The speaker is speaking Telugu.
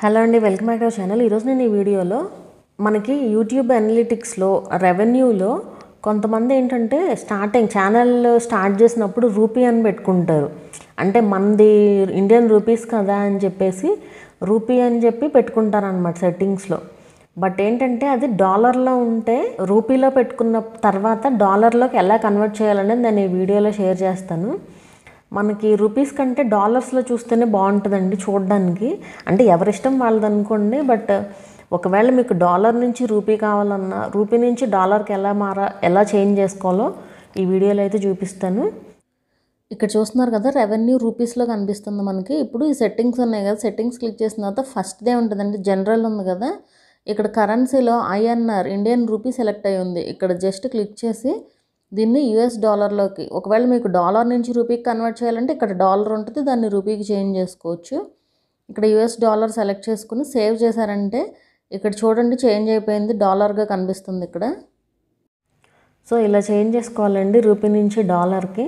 హలో అండి వెల్కమ్ బ్యాక్ టు ఛానల్ ఈరోజు నేను ఈ వీడియోలో మనకి యూట్యూబ్ అనలిటిక్స్లో రెవెన్యూలో కొంతమంది ఏంటంటే స్టార్టింగ్ ఛానల్ స్టార్ట్ చేసినప్పుడు రూపీ అని పెట్టుకుంటారు అంటే మనది ఇండియన్ రూపీస్ కదా అని చెప్పేసి రూపీ అని చెప్పి పెట్టుకుంటారనమాట సెట్టింగ్స్లో బట్ ఏంటంటే అది డాలర్లో ఉంటే రూపీలో పెట్టుకున్న తర్వాత డాలర్లోకి ఎలా కన్వర్ట్ చేయాలనేది నేను ఈ వీడియోలో షేర్ చేస్తాను మనకి రూపీస్ కంటే డాలర్స్లో చూస్తేనే బాగుంటుందండి చూడడానికి అంటే ఎవరిష్టం వాళ్ళదనుకోండి బట్ ఒకవేళ మీకు డాలర్ నుంచి రూపీ కావాలన్నా రూపీ నుంచి డాలర్కి ఎలా మారా ఎలా చేంజ్ చేసుకోవాలో ఈ వీడియోలో అయితే చూపిస్తాను ఇక్కడ చూస్తున్నారు కదా రెవెన్యూ రూపీస్లో కనిపిస్తుంది మనకి ఇప్పుడు ఈ సెట్టింగ్స్ ఉన్నాయి కదా సెట్టింగ్స్ క్లిక్ చేసిన తర్వాత ఫస్ట్దే ఉంటుందండి జనరల్ ఉంది కదా ఇక్కడ కరెన్సీలో ఐఎన్ఆర్ ఇండియన్ రూపీ సెలెక్ట్ అయి ఉంది ఇక్కడ జస్ట్ క్లిక్ చేసి దీన్ని యుఎస్ డాలర్లోకి ఒకవేళ మీకు డాలర్ నుంచి రూపీకి కన్వర్ట్ చేయాలంటే ఇక్కడ డాలర్ ఉంటుంది దాన్ని రూపీకి చేంజ్ చేసుకోవచ్చు ఇక్కడ యుఎస్ డాలర్ సెలెక్ట్ చేసుకుని సేవ్ చేశారంటే ఇక్కడ చూడండి చేంజ్ అయిపోయింది డాలర్గా కనిపిస్తుంది ఇక్కడ సో ఇలా చేంజ్ చేసుకోవాలండి రూపీ నుంచి డాలర్కి